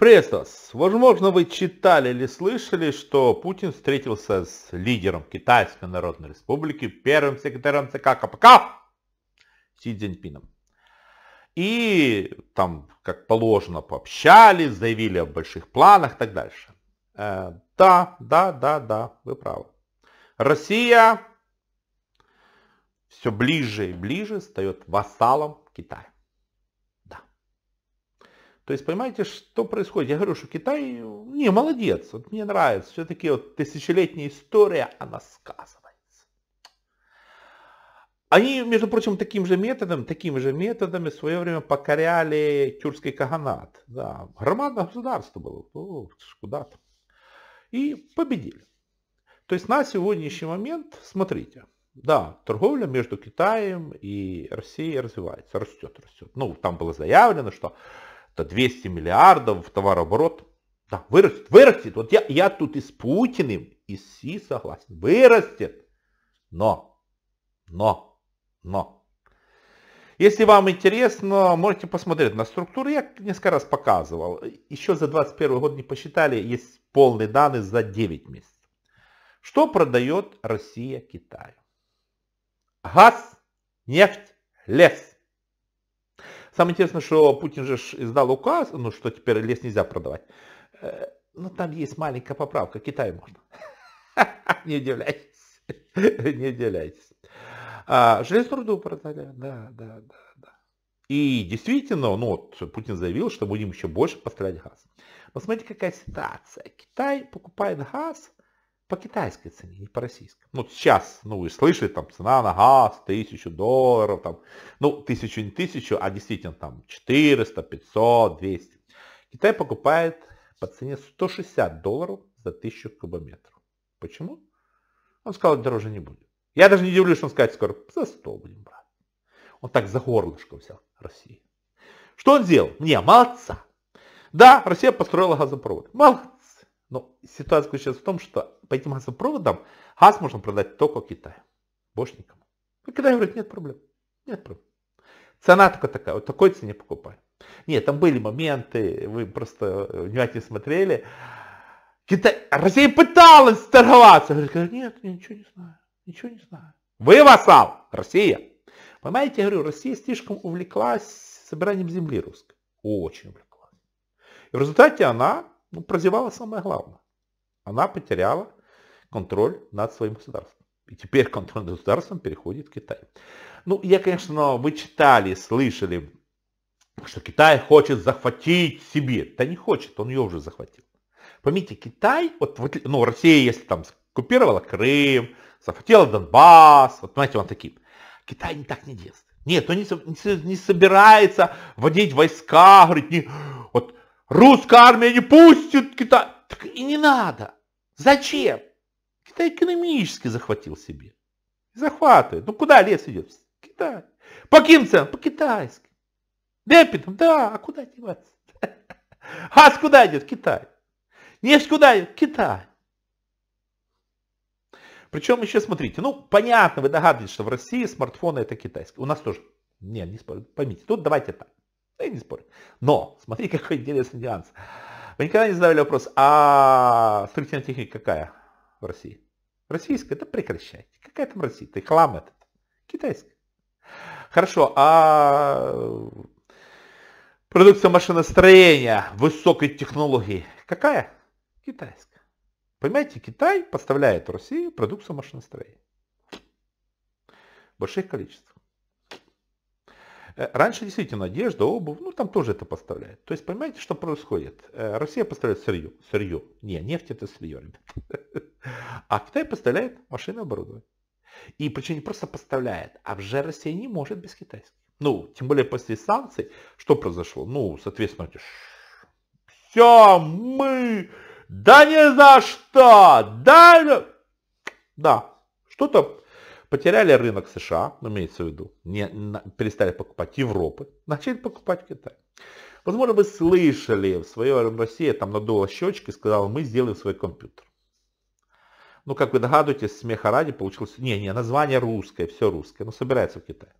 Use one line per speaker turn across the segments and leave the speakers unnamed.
Престос, возможно, вы читали или слышали, что Путин встретился с лидером Китайской Народной Республики, первым секретарем ЦК КПК Си Цзиньпином. И там, как положено, пообщались, заявили о больших планах и так дальше. Э, да, да, да, да, вы правы. Россия все ближе и ближе стает вассалом Китая. То есть, понимаете, что происходит? Я говорю, что Китай, не, молодец, вот мне нравится, все-таки вот тысячелетняя история, она сказывается. Они, между прочим, таким же методом, такими же методами в свое время покоряли тюркский каганат. Да, громадное государство было, О, куда-то. И победили. То есть на сегодняшний момент, смотрите, да, торговля между Китаем и Россией развивается, растет, растет. Ну, там было заявлено, что то 200 миллиардов в товарооборот да, вырастет, вырастет. Вот я, я тут и с Путиным, и с Си согласен. Вырастет. Но, но, но. Если вам интересно, можете посмотреть на структуру. Я несколько раз показывал. Еще за 2021 год не посчитали. Есть полные данные за 9 месяцев. Что продает Россия Китаю? Газ, нефть, лес. Самое интересное, что Путин же издал указ, ну что теперь лес нельзя продавать. Э, Но ну, там есть маленькая поправка, Китаю можно. Не удивляйтесь, не удивляйтесь. А, железную руду продали, да, да, да, да. И действительно, ну вот Путин заявил, что будем еще больше поставлять газ. Но смотрите, какая ситуация. Китай покупает газ по китайской цене, не по российской. Ну, сейчас, ну, вы слышали, там, цена на газ, тысячу долларов, там, ну, тысячу не тысячу, а действительно, там, 400, 500, 200. Китай покупает по цене 160 долларов за тысячу кубометров. Почему? Он сказал, дороже не будет. Я даже не удивлюсь, что он скажет скоро, за 100 будем брать. Он так за горлышко взял Россию. Что он сделал? Не, молодца. Да, Россия построила газопровод. Молодца. Но ситуация сейчас в том, что по этим газопроводам газ можно продать только Китаю, больше никому. Ну, И Китай говорит, нет проблем, нет проблем. Цена только такая, вот такой цене покупай. Нет, там были моменты, вы просто э, внимательно смотрели. Китай, Россия пыталась торговаться. Говорит, нет, я ничего не знаю, ничего не знаю. Вы вассал, Россия. Понимаете, я говорю, Россия слишком увлеклась собиранием земли русской. Очень увлеклась. И в результате она ну, прозевала самое главное. Она потеряла контроль над своим государством. И теперь контроль над государством переходит в Китай. Ну, я, конечно, вы читали, слышали, что Китай хочет захватить себе, Да не хочет, он ее уже захватил. Помните, Китай, вот, ну, Россия, если там купировала Крым, захватила Донбасс, вот знаете, он таким. Китай не так не делает. Нет, он не, не, не собирается вводить войска, говорит, не, русская армия не пустит Китай. Так и не надо. Зачем? Китай экономически захватил себе. Захватывает. Ну куда лес идет? В Китай. По каким По-китайски. Депитом, да, а куда деваться? Газ куда идет? Китай. Не Нефть куда идет? Китай. Причем еще смотрите, ну понятно, вы догадываетесь, что в России смартфоны это китайские. У нас тоже. Не, не поймите. Тут давайте так. Да я не спорю. Но, смотри, какой интересный нюанс. Вы никогда не задавали вопрос, а строительная техника какая в России? Российская? Да прекращайте. Какая там Россия? Ты хлам этот. Китайская. Хорошо, а продукция машиностроения высокой технологии какая? Китайская. Понимаете, Китай поставляет в Россию продукцию машиностроения. В больших количествах. Э, раньше действительно одежда, обувь, ну там тоже это поставляют. То есть понимаете, что происходит? Э, Россия поставляет сырье. Сырье. Не, нефть это сырье, ребят. А Китай поставляет машины оборудование. И причем не просто поставляет, а уже Россия не может без китайских. Ну, тем более после санкций, что произошло? Ну, соответственно, все, мы, да ни за что, да, да, что-то Потеряли рынок США, имеется в виду, не, на, перестали покупать Европы, начали покупать Китай. Возможно, вы слышали, в свое время Россия там надула щечки и сказала, мы сделаем свой компьютер. Ну, как вы догадываетесь, смеха ради получилось, не, не, название русское, все русское, но собирается в Китае.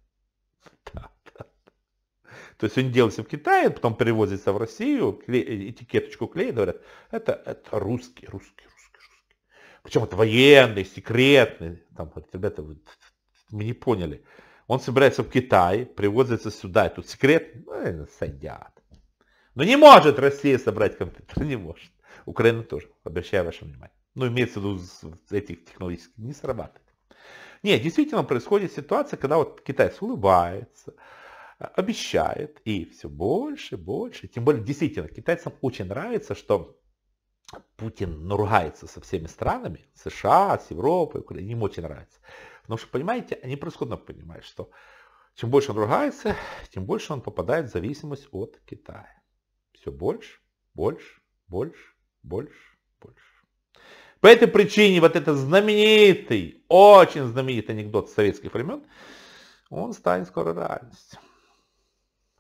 То есть он делается в Китае, потом перевозится в Россию, клей, этикеточку клеят, говорят, это, это русский, русский, русский причем это военный, секретный, там, ребята, мы не поняли. Он собирается в Китай, привозится сюда, и тут секрет, ну, садят. Но не может Россия собрать компьютер, не может. Украина тоже, обращаю ваше внимание. Ну, имеется в виду, этих технологических не срабатывает. Нет, действительно происходит ситуация, когда вот Китай улыбается, а, обещает, и все больше, и больше. Тем более, действительно, китайцам очень нравится, что Путин наругается со всеми странами, США, с Европой, Украиной, им очень нравится. Потому что, понимаете, они превосходно понимают, что чем больше он ругается, тем больше он попадает в зависимость от Китая. Все больше, больше, больше, больше, больше. По этой причине вот этот знаменитый, очень знаменитый анекдот советских времен, он станет скоро реальностью.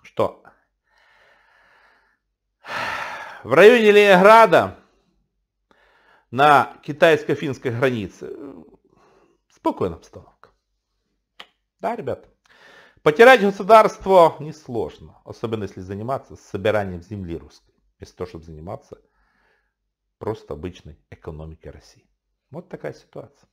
Что? В районе Ленинграда на китайско-финской границе. Спокойная обстановка. Да, ребята? Потерять государство несложно, особенно если заниматься собиранием земли русской, вместо того, чтобы заниматься просто обычной экономикой России. Вот такая ситуация.